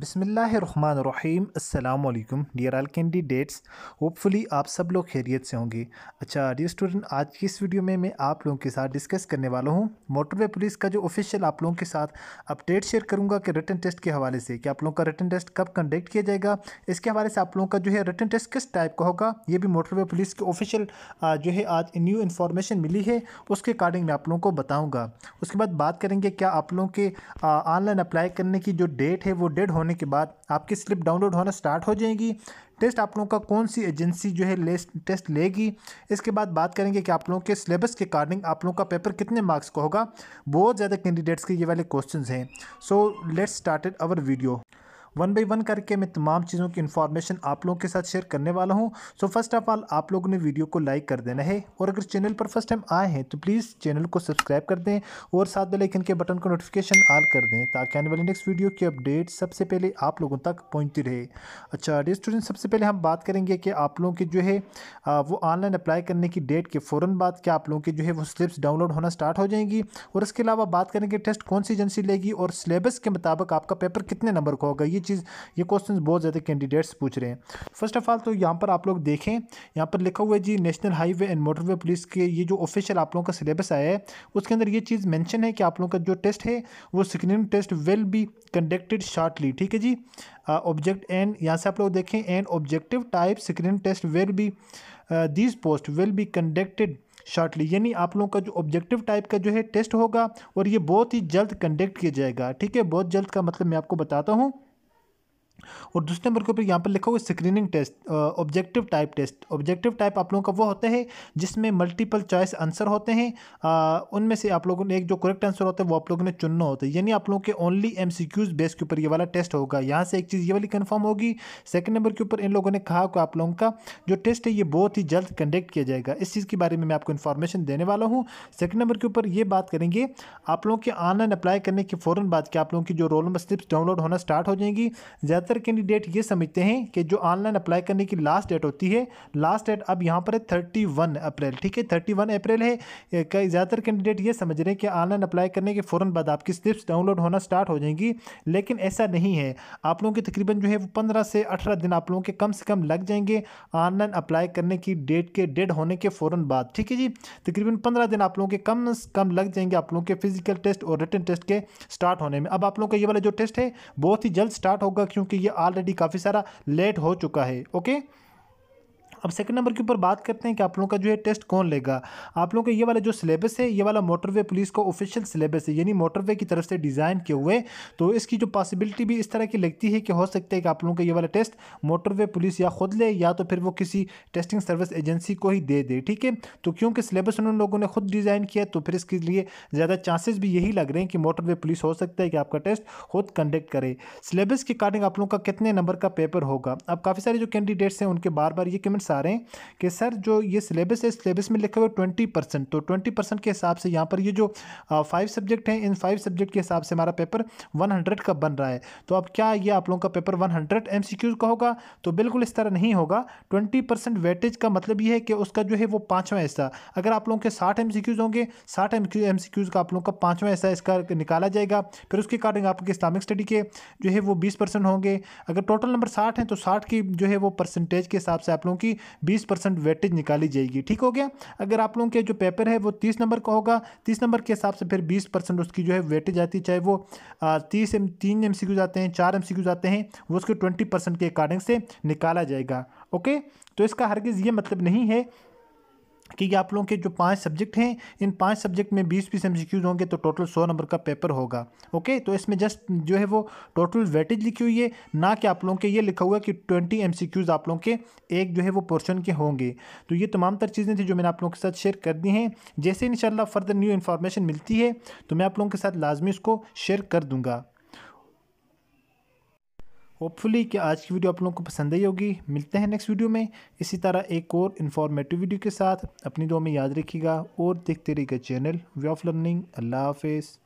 बिसमीम अल्लाम डियर आल candidates hopefully आप सब लोग खैरियत से होंगे अच्छा डियर स्टूडेंट आज की इस वीडियो में मैं आप लोगों के साथ डिस्कस करने वाला हूँ मोटरवे पुलिस का जो ऑफिशियल आप लोगों के साथ अपडेट शेयर करूँगा कि रिटर्न टेस्ट के हवाले से कि आप लोगों का रिटर्न टेस्ट कब कंडक्ट किया जाएगा इसके हवाले से आप लोगों का जो है रिटर्न टेस्ट किस टाइप का होगा ये भी मोटरवे पुलिस के ऑफिशियल जो है आज न्यू इन्फॉर्मेशन मिली है उसके अकॉर्डिंग मैं आप लोगों को बताऊँगा उसके बाद बात करेंगे क्या आप लोगों के ऑनलाइन अप्लाई करने की जो डेट है वो डेट होने होने के बाद आपकी स्लिप डाउनलोड होना स्टार्ट हो जाएगी टेस्ट आप लोगों का कौन सी एजेंसी जो है ले टेस्ट लेगी इसके बाद बात करेंगे कि आप लोगों के सिलेबस के अकॉर्डिंग आप लोगों का पेपर कितने मार्क्स का होगा बहुत ज़्यादा कैंडिडेट्स के ये वाले क्वेश्चन हैं so let's started our video one by one करके मैं तमाम चीज़ों की इन्फॉर्मेशन आप लोगों के साथ शेयर करने वाला हूँ सो फर्स्ट ऑफ ऑल आप लोगों ने वीडियो को लाइक कर देना है और अगर चैनल पर फर्स्ट टाइम आए हैं तो प्लीज़ चैनल को सब्सक्राइब कर दें और साथ में लेकिन के बटन को नोटिफिकेशन ऑल कर दें ताकि आने वाली नेक्स्ट वीडियो की अपडेट सबसे पहले आप लोगों तक पहुँचती रहे अच्छा डे स्टूडेंट सबसे पहले हम बात करेंगे कि आप लोगों की जो है वो ऑनलाइन अप्लाई करने की डेट के फ़ौर बाद क्या आप लोगों के जो है वो स्लिप्स डाउनलोड होना स्टार्ट हो जाएंगी और इसके अलावा बात करेंगे टेस्ट कौन सी एजेंसी लेगी और सिलेबस के मुताबिक आपका पेपर कितने नंबर का होगा ये चीज़ ये क्वेश्चन बहुत ज़्यादा कैंडिडेट्स पूछ रहे हैं फर्स्ट ऑफ ऑल तो यहाँ पर आप लोग देखें यहाँ पर लिखा हुआ है जी national highway and motorway police के ये जो ऑफिशियल आप लोगों का सिलेबस आया है उसके अंदर ये चीज़ मैंशन है कि आप लोगों का जो टेस्ट है वो screen test will be conducted shortly ठीक है जी ऑब्जेक्ट uh, एंड यहाँ से आप लोग देखें and objective type screen test will be this post will be conducted shortly यानी आप लोगों का जो ऑब्जेक्टिव टाइप का जो है टेस्ट होगा और ये बहुत ही जल्द कंडक्ट किया जाएगा ठीक है बहुत जल्द का मतलब मैं आपको बताता हूँ और दूसरे नंबर के ऊपर यहाँ पर लिखा हुआ screening test objective type test objective type आप लोगों का वो होते हैं जिसमें मल्टीपल चॉइस आंसर होते हैं उनमें से आप लोगों ने एक जो करेक्ट आंसर होता है वो आप लोगों ने चुनना होता है यानी आप लोगों के only M C Qs base के ऊपर ये वाला टेस्ट होगा यहाँ से एक चीज़ ये वाली कन्फर्म होगी सेकेंड नंबर के ऊपर इन लोगों ने कहा कि आप लोगों का जो टेस्ट है ये बहुत ही जल्द कंडक्ट किया जाएगा इस चीज़ के बारे में मैं आपको इन्फॉर्मेशन देने वाला हूँ सेकेंड नंबर के ऊपर ये बात करेंगे आप लोगों के ऑनलाइन अप्लाई करने के फ़ौरन बाद कि आप लोगों की जो रोल नंबर स्लिप्स डाउनलोड होना स्टार्ट हो जाएंगी ज़्यादा ज़्यादातर कैंडिडेट ये समझते हैं कि जो ऑनलाइन अप्लाई करने की लास्ट डेट होती है लास्ट डेट अब यहाँ पर है थर्टी वन अप्रैल ठीक है थर्टी वन अप्रैल है कई ज़्यादातर कैंडिडेट ये समझ रहे हैं कि ऑनलाइन अप्लाई करने के फ़ौर बाद आपकी स्लिप्स डाउनलोड होना स्टार्ट हो जाएंगी लेकिन ऐसा नहीं है आप लोगों के तकरीबन जो है वो पंद्रह से अठारह दिन आप लोगों के कम से कम लग जाएंगे ऑनलाइन अप्लाई करने की डेट के डेड होने के फ़ौर बाद ठीक है जी तकरीबन पंद्रह दिन आप लोगों के कम से कम लग जाएंगे आप लोगों के फिजिकल टेस्ट और रिटर्न टेस्ट के स्टार्ट होने में अब आप लोगों का ये वाला जो टेस्ट है बहुत ही जल्द स्टार्ट होगा क्योंकि क्योंकि ये ऑलरेडी काफ़ी सारा लेट हो चुका है ओके अब सेकंड नंबर के ऊपर बात करते हैं कि आप लोगों का जो है टेस्ट कौन लेगा आप लोगों का ये वाला जो सिलेबस है ये वाला मोटरवे पुलिस का ऑफिशियल सिलेबस है यानी मोटरवे की तरफ से डिज़ाइन किए हुए तो इसकी जो पॉसिबिलिटी भी इस तरह की लगती है कि हो सकता है कि आप लोगों का ये वाला टेस्ट मोटरवे पुलिस या खुद ले या तो फिर वो किसी टेस्टिंग सर्विस एजेंसी को ही दे दे ठीक है तो क्योंकि सिलेबस उन लोगों ने खुद डिज़ाइन किया तो फिर इसके लिए ज़्यादा चांसेस भी यही लग रहे हैं कि मोटरवे पुलिस हो सकता है कि आपका टेस्ट खुद कंडक्ट करे सिलेबस के अकॉर्डिंग आप लोगों का कितने नंबर का पेपर होगा अब काफ़ी सारे जो कैंडिडेट्स हैं उनके बार बार ये कमेंट्स आ रहे हैं कि सर जो ये सिलेबस है सिलेबस में लिखा हुआ ट्वेंटी परसेंट तो ट्वेंटी परसेंट के हिसाब से यहाँ पर ये जो फाइव सब्जेक्ट हैं इन फाइव सब्जेक्ट के हिसाब से हमारा पेपर वन हंड्रेड का बन रहा है तो अब क्या ये आप लोगों का paper one hundred M C Qs का होगा तो बिल्कुल इस तरह नहीं होगा ट्वेंटी परसेंट वेटेज का मतलब ये है कि उसका जो है वो पाँचवा हिस्सा अगर आप लोगों के साठ एम सी क्यूज़ होंगे साठ एम एम सी क्यूज़ का आप लोगों का पाँचवा हिस्सा इसका निकाला जाएगा फिर उसके अकॉर्डिंग आपके इस्लामिक स्टडी के जो है वो बीस परसेंट होंगे अगर टोटल नंबर साठ हैं तो साठ की जो है वो परसेंटेज के हिसाब से आप लोगों की बीस परसेंट वेटेज निकाली जाएगी ठीक हो गया अगर आप लोगों के जो पेपर है वो तीस नंबर का होगा तीस नंबर के हिसाब से फिर बीस परसेंट उसकी जो है वेटेज आती है चाहे वो तीस एम तीन एम सी क्यूज आते हैं चार एम सी क्यूज आते हैं वो उसके ट्वेंटी परसेंट के अकॉर्डिंग से निकाला जाएगा ओके तो इसका हरगिज़ ये मतलब नहीं है कि आप लोगों के जो पांच सब्जेक्ट हैं इन पांच सब्जेक्ट में बीस बीस एम होंगे तो टोटल सौ नंबर का पेपर होगा ओके तो इसमें जस्ट जो है वो टोटल वेटेज लिखी हुई है ना कि आप लोगों के ये लिखा हुआ है कि ट्वेंटी एम आप लोगों के एक जो है वो पोर्शन के होंगे तो ये तमाम तर चीज़ें थी जो मैंने आप लोगों के साथ शेयर कर दी हैं जैसे इन फर्दर न्यू इन्फॉर्मेशन मिलती है तो मैं आप लोगों के साथ लाजमी इसको शेयर कर दूँगा होपफुली कि आज की वीडियो आप लोगों को पसंद आई होगी मिलते हैं नेक्स्ट वीडियो में इसी तरह एक और इन्फॉर्मेटिव वीडियो के साथ अपनी दो में याद रखिएगा और देखते रहिएगा चैनल वे ऑफ लर्निंग अल्लाह हाफिज़